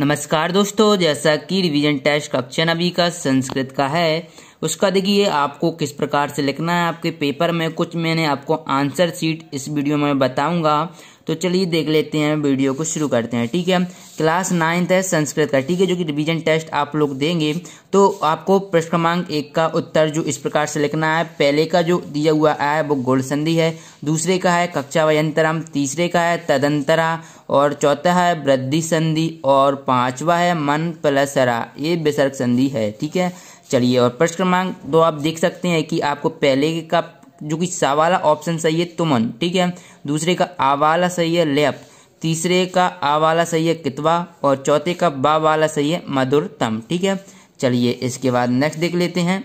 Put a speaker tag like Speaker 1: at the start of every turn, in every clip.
Speaker 1: नमस्कार दोस्तों जैसा कि रिवीजन टेस्ट कक्षा नवी का संस्कृत का है उसका देखिए आपको किस प्रकार से लिखना है आपके पेपर में कुछ मैंने आपको आंसर सीट इस वीडियो में बताऊंगा तो चलिए देख लेते हैं वीडियो को शुरू करते हैं ठीक है क्लास नाइन्थ है संस्कृत का ठीक है जो कि रिवीजन टेस्ट आप लोग देंगे तो आपको प्रश्न क्रमांक एक का उत्तर जो इस प्रकार से लिखना है पहले का जो दिया हुआ है वो गोल संधि है दूसरे का है कक्षा वयंतरम तीसरे का है तदंतरा और चौथा है वृद्धि संधि और पांचवा है मन प्लस रा ये विसर्ग संधि है ठीक है चलिए और प्रश्न क्रमांक दो आप देख सकते हैं कि आपको पहले का जो कि सा वाला ऑप्शन सही है तुमन ठीक है दूसरे का आ वाला सही है लेप तीसरे का आ वाला सही है कितवा और चौथे का बा वाला सही है मधुरतम ठीक है चलिए इसके बाद नेक्स्ट देख लेते हैं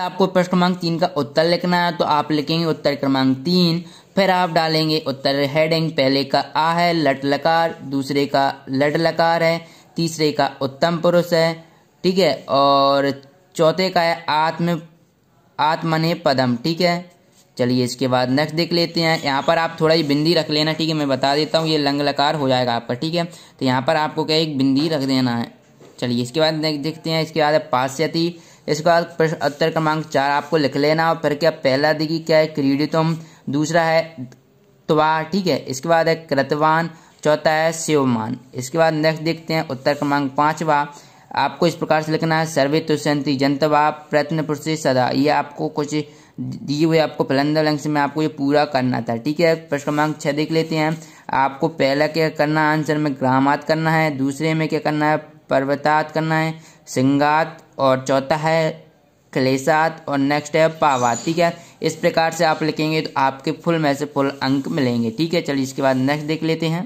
Speaker 1: आपको प्रश्न क्रमांक तीन का उत्तर लिखना है तो आप लिखेंगे उत्तर क्रमांक तीन फिर आप डालेंगे उत्तर हेडिंग पहले का आ है लट लकार दूसरे का लट लकार है तीसरे का उत्तम पुरुष है ठीक है और चौथे का है आत्म आत्मने पदम ठीक है चलिए इसके बाद नेक्स्ट देख लेते हैं यहाँ पर आप थोड़ा ही बिंदी रख लेना ठीक है मैं बता देता हूँ ये लंग लकार हो जाएगा आपका ठीक है तो यहाँ पर आपको क्या एक बिंदी रख देना है चलिए इसके बाद नेक्स्ट देखते हैं इसके बाद है पाश्यती इसके बाद प्रश्न उत्तर क्रमांक चार आपको लिख लेना और फिर क्या पहला देखिए क्या है क्रीडितम दूसरा है त्वा ठीक है इसके बाद है कृतवान चौथा है शिवमान इसके बाद नेक्स्ट देखते हैं उत्तर क्रमांक पांचवा आपको इस प्रकार से लिखना है सर्वे तुष्यंती तो जनतवा प्रयत्न पुरुष सदा ये आपको कुछ दिए हुए आपको फलंदर लंग में आपको ये पूरा करना था ठीक है प्रश्न क्रमांक छः देख लेते हैं आपको पहला क्या करना आंसर में ग्रामात करना है दूसरे में क्या करना है पर्वतात करना है सिंगात और चौथा है क्लेसात और नेक्स्ट है पावात ठीक है इस प्रकार से आप लिखेंगे तो आपके फुल में से फुल अंक मिलेंगे ठीक है चलिए इसके बाद नेक्स्ट देख लेते हैं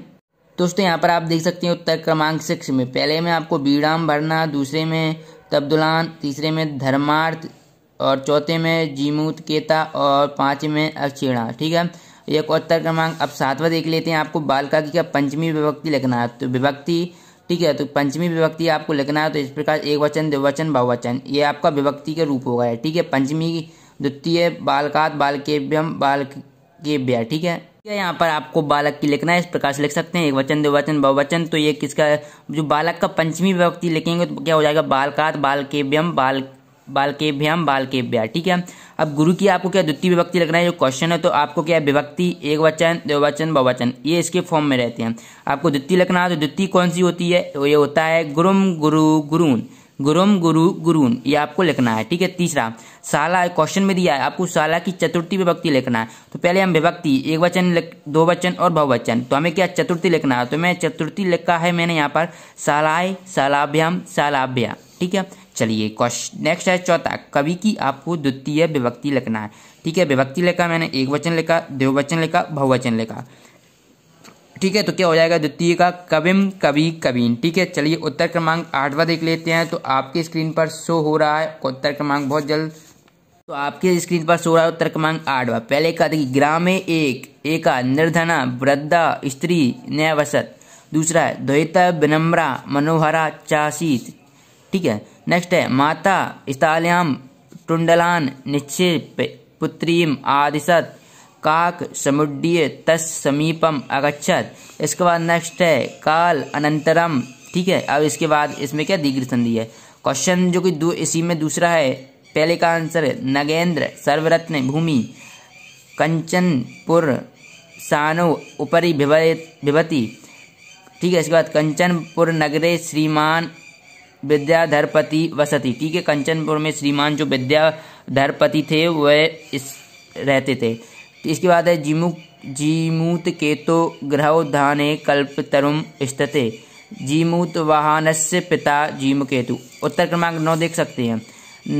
Speaker 1: दोस्तों यहाँ पर आप देख सकते हैं उत्तर क्रमांक सिक्स में पहले में आपको बीड़ाम भरना दूसरे में तब्दुलान तीसरे में धर्मार्थ और चौथे में जीमूत केता और पांच में अक्षीणा ठीक है एक उत्तर क्रमांक अब सातवा देख लेते हैं आपको बालकाकी का पंचमी विभक्ति लिखना है तो विभक्ति ठीक है तो पंचमी विभक्ति आपको लिखना है तो इस प्रकार एक वचन द्विवचन बहुवचन ये आपका विभक्ति के रूप होगा ठीक है पंचमी द्वितीय बालकात बालकेभ्यम बालकेभ्य ठीक है यहाँ पर आपको बालक की लिखना है इस प्रकार से लिख सकते हैं एक वचन वचन बहुवचन तो ये किसका जो बालक का पंचमी विभक्ति लिखेंगे तो क्या हो जाएगा बालकात बालकेभ्यम बाल बालकेभ्यम ब्या ठीक है अब गुरु की आपको क्या द्वितीय विभक्ति लिखना है जो क्वेश्चन है तो आपको क्या विभक्ति एक वचन द्विवचन बहुवचन ये इसके फॉर्म में रहते हैं आपको द्वितीय लिखना है तो द्वितीय कौन सी होती है तो ये होता है गुरुम गुरु गुरुन गुरुम गुरु गुरुन ये आपको लिखना है ठीक है तीसरा साला क्वेश्चन में दिया है आपको साला की चतुर्थी विभक्ति लिखना है तो पहले हम विभक्ति एक वचन दो वचन और बहुवचन तो हमें क्या चतुर्थी लिखना है तो मैं चतुर्थी लिखा है मैंने यहाँ पर सालाय सालाभ्याम सालाभ्या ठीक है चलिए क्वेश्चन नेक्स्ट है चौथा कवि की आपको द्वितीय विभक्ति लिखना है ठीक है विभक्ति लिखा मैंने एक वचन लिखा वचन लिखा बहुवचन लिखा ठीक है तो क्या हो जाएगा द्वितीय का कविम कवि कवीन ठीक है चलिए उत्तर क्रमांक आठवा देख लेते हैं तो आपके स्क्रीन पर शो हो रहा है उत्तर क्रमांक बहुत जल्द तो आपके स्क्रीन पर सो रहा है उत्तर क्रमांक आठवा पहले का देखिए ग्राम में एक एका निर्धना वृद्धा स्त्री न्यावसत दूसरा है द्वैत विनम्रा मनोहरा चाशीत ठीक है नेक्स्ट है माता स्थाल्याम टुंडलान निश्चित पुत्रीम आदिशत काक समुद्रीय तस् समीपम अगछत इसके बाद नेक्स्ट है काल अनंतरम ठीक है अब इसके बाद इसमें क्या दीर्घ संधि है क्वेश्चन जो कि इसी में दूसरा है पहले का आंसर है नगेंद्र सर्वरत्न भूमि कंचनपुर सानो उपरी विभति ठीक है इसके बाद कंचनपुर नगरे श्रीमान विद्याधरपति वसति ठीक है कंचनपुर में श्रीमान जो विद्याधरपति थे वह इस रहते थे इसके बाद है जीमुक जीमूत केतो कल्प तरुम स्थित जीमूत वाहनस्य पिता केतु उत्तर क्रमांक नौ देख सकते हैं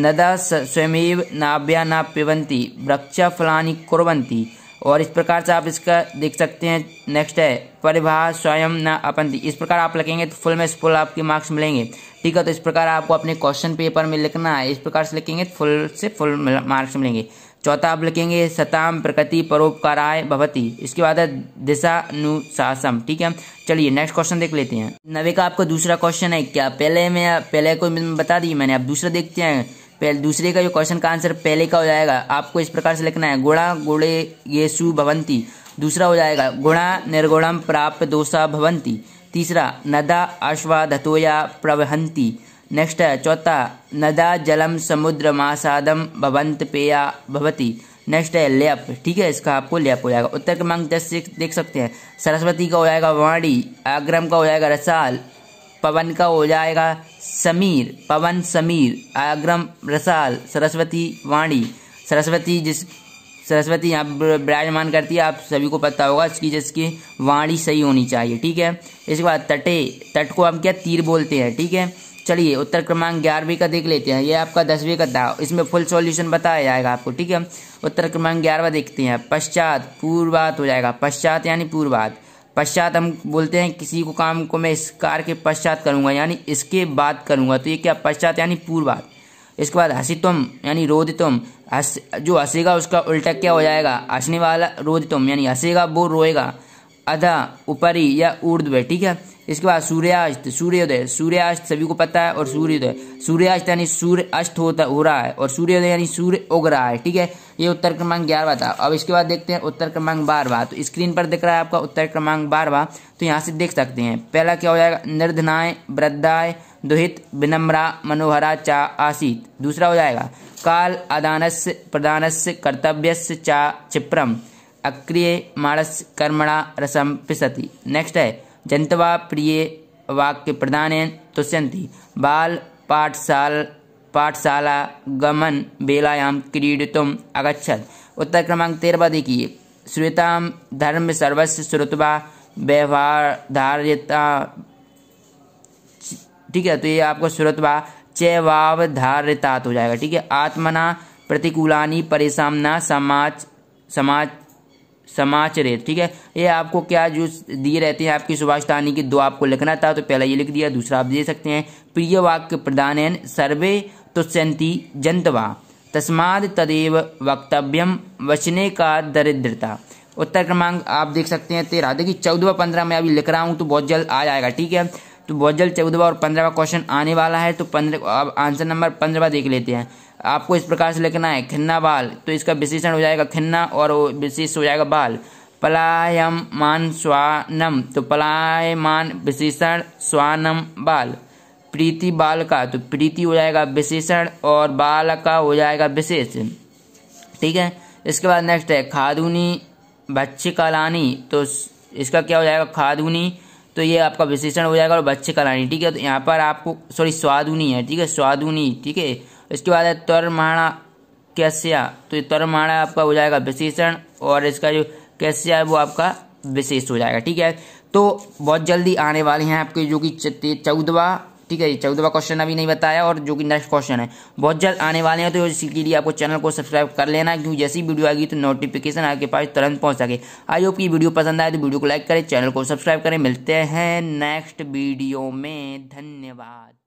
Speaker 1: नदा स्वयमेव नाभ्या ना पिबंती वृक्षा फलानी कुरवंती और इस प्रकार से आप इसका देख सकते हैं नेक्स्ट है परिभा स्वयं न अपंती इस प्रकार आप लिखेंगे तो फुल में फुल आपके मार्क्स मिलेंगे ठीक है तो इस प्रकार आपको अपने क्वेश्चन पेपर में लिखना है इस प्रकार से लिखेंगे तो फुल से फुल मार्क्स मिलेंगे चौथा आप लिखेंगे सताम प्रकृति परोपकाराय भवती इसके बाद है दिशा अनुशासम ठीक है चलिए नेक्स्ट क्वेश्चन देख लेते हैं नवे का आपका दूसरा क्वेश्चन है क्या पहले में पहले को बता दिए मैंने आप दूसरा देखते हैं पहले दूसरे का जो क्वेश्चन का आंसर पहले का हो जाएगा आपको इस प्रकार से लिखना है गुणा गुणे येसु भवंती दूसरा हो जाएगा गुणा निर्गुणम प्राप्त दोषा भवंती तीसरा नदा अश्वा धतोया प्रवहंती नेक्स्ट है चौथा नदा जलम समुद्र मासादम भवंत पेया भवती नेक्स्ट है लेप ठीक है इसका आपको लेप हो जाएगा उत्तर क्रमांक दस से देख सकते हैं सरस्वती का हो जाएगा वाणी आग्रम का हो जाएगा रसाल पवन का हो जाएगा समीर पवन समीर आग्रम रसाल सरस्वती वाणी सरस्वती जिस सरस्वती यहाँ विराजमान करती है आप सभी को पता होगा इसकी जिसकी वाणी सही होनी चाहिए ठीक है इसके बाद तटे तट को हम क्या तीर बोलते हैं ठीक है चलिए उत्तर क्रमांक ग्यारहवीं का देख लेते हैं ये आपका दसवीं का था इसमें फुल सॉल्यूशन बताया जाएगा आपको ठीक है उत्तर क्रमांक ग्यारहवा देखते हैं पश्चात पूर्वात हो जाएगा पश्चात यानी पूर्वात पश्चात हम बोलते हैं किसी को काम को मैं इस कार के पश्चात करूंगा यानी इसके बाद करूंगा तो ये क्या पश्चात यानी पूर्वात इसके बाद हसीतुम यानी रोदितुम हस जो हंसेगा उसका उल्टा क्या हो जाएगा हंसने वाला रोदितुम यानी हंसेगा वो रोएगा अधा ऊपरी या ऊर्ध्व ठीक है इसके बाद सूर्यास्त सूर्योदय सूर्यास्त सभी को पता है और सूर्योदय सूर्यास्त यानी सूर्य अस्त होता हो रहा है और सूर्योदय यानी सूर्य उग रहा है ठीक है ये उत्तर क्रमांक ग्यारहवा था अब इसके बाद देखते हैं उत्तर क्रमांक बारवा तो स्क्रीन पर दिख रहा है आपका उत्तर क्रमांक बारहवा तो यहाँ से देख सकते हैं पहला क्या हो जाएगा निर्धनाय वृद्धाय दुहित विनम्रा मनोहरा चा आसित दूसरा हो जाएगा काल अदानस्य प्रदानस्य कर्तव्यस्य चा क्षिप्रम अक्रिय माणस कर्मणा रसम पिसती नेक्स्ट है जंतवा प्रिय वाक्य प्रदान तुष्यंति बाल पाठशाल पाठशाला गमन बेलायाम क्रीडित अगछत उत्तर क्रमांक तेरह देखिए श्रुतां धर्म सर्वस्व श्रुतवा व्यवहार धार्यता ठीक है तो ये आपको श्रुतवा चैवाव धार्यतात हो जाएगा ठीक है आत्मना प्रतिकूलानी परेशान समाज समाज समाचरे ठीक है ये आपको क्या जो दिए रहते हैं आपकी सुभाष तानी की दो आपको लिखना था तो पहला ये लिख दिया दूसरा आप दे सकते हैं प्रिय वाक्य प्रदान सर्वे तुष्यंती जंतवा तस्माद तदेव वक्तव्यम वचने का दरिद्रता उत्तर क्रमांक आप देख सकते हैं तेरह देखिए चौदह पंद्रह में अभी लिख रहा हूँ तो बहुत जल्द आ जाएगा ठीक है तो बहुत जल्द चौदहवा और पंद्रहवा क्वेश्चन आने वाला है तो पंद्रह अब आंसर नंबर पंद्रहवा देख लेते हैं आपको इस प्रकार से लिखना है खिन्ना बाल तो इसका विशेषण हो जाएगा खिन्ना और विशेष हो जाएगा बाल पलायम मान स्वानम तो पलायमान विशेषण स्वानम बाल प्रीति बाल का तो प्रीति हो जाएगा विशेषण और बाल का हो जाएगा विशेष ठीक है इसके बाद नेक्स्ट है खादुनी बच्चे कालानी तो इसका क्या हो जाएगा खादुनी तो ये आपका विशेषण हो जाएगा और बच्चे कलानी ठीक है तो यहाँ पर आपको सॉरी स्वादुनी है ठीक है स्वादुनी ठीक है इसके बाद है तरमाणा कैसिया तो ये तरमाणा आपका हो जाएगा विशेषण और इसका जो कैसिया है वो आपका विशेष हो जाएगा ठीक है तो बहुत जल्दी आने वाले हैं आपके जो कि चौदवा ठीक है चौदहवा क्वेश्चन अभी नहीं बताया और जो कि नेक्स्ट क्वेश्चन है बहुत जल्द आने वाले हैं तो इसके लिए आपको चैनल को सब्सक्राइब कर लेना क्योंकि जैसी वीडियो आएगी तो नोटिफिकेशन आपके पास तुरंत पहुंच सके आई होप की वीडियो पसंद आए तो वीडियो को लाइक करें चैनल को सब्सक्राइब करें मिलते हैं नेक्स्ट वीडियो में धन्यवाद